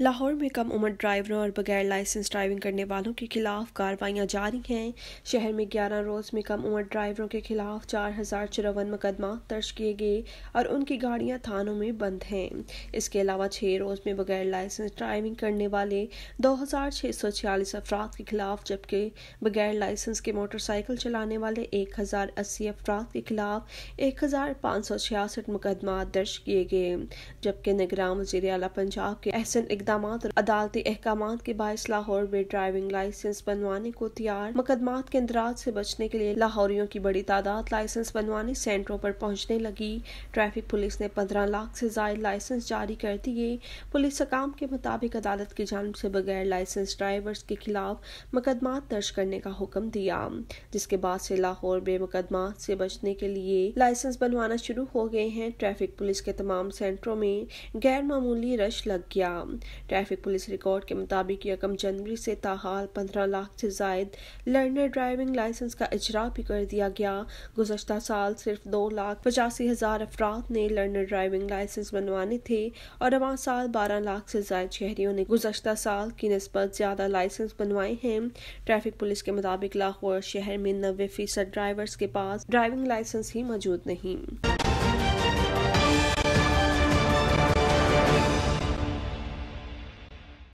लाहौर में कम उम्र ड्राइवरों और बगैर लाइसेंस ड्राइविंग करने वालों के खिलाफ कार्रवाइयाँ जारी हैं शहर में ग्यारह रोज़ में कम उम्र ड्राइवरों के खिलाफ चार हज़ार चौवन मुकदमा दर्ज किए गए और उनकी गाड़ियाँ थानों में बंद हैं इसके अलावा छः रोज़ में बगैर लाइसेंस ड्राइविंग करने वाले दो हज़ार छः सौ छियालीस अफराद के खिलाफ जबकि बगैर लाइसेंस के मोटरसाइकिल चलाने वाले एक हज़ार अस्सी अफराद के खिलाफ एक हज़ार पाँच सौ छियासठ मुकदमा दर्ज किए गए जबकि निगरान वजीर अला पंजाब के एहसन इकदाम और अदालती अहकाम के बायस लाहौर में ड्राइविंग लाइसेंस बनवाने को तैयार मुकदमात के इंदराज से बचने के लिए लाहौरियों की बड़ी तादाद लाइसेंस बनवाने सेंटरों पर पहुंचने लगी ट्रैफिक पुलिस ने पंद्रह लाख से जायद लाइसेंस जारी कर दिए पुलिस हकाम के मुताबिक अदालत की जानब से बगैर लाइसेंस ड्राइवर्स के खिलाफ मुकदमा दर्ज करने का हुक्म दिया जिसके बाद से लाहौर में मुकदमा से बचने के लिए लाइसेंस बनवाना शुरू हो गए हैं ट्रैफिक पुलिस के तमाम सेंटरों में गैर मामूली रश लग गया ट्रैफिक पुलिस रिकॉर्ड के मुताबिक यकम जनवरी से ताहाल पंद्रह लाख से जायद लर्नर ड्राइविंग लाइसेंस का इजरा भी कर दिया गया गुजशत साल सिर्फ दो लाख पचासी हज़ार अफराद ने लर्नर ड्राइविंग लाइसेंस बनवाने थे और रवा साल बारह लाख से जायद शहरियों ने गुजशत साल की नस्बत ज़्यादा लाइसेंस बनवाए हैं ट्रैफिक पुलिस के मुताबिक लाहौर शहर में नबे फीसद ड्राइवर्स के पास ड्राइविंग लाइसेंस ही मौजूद नहीं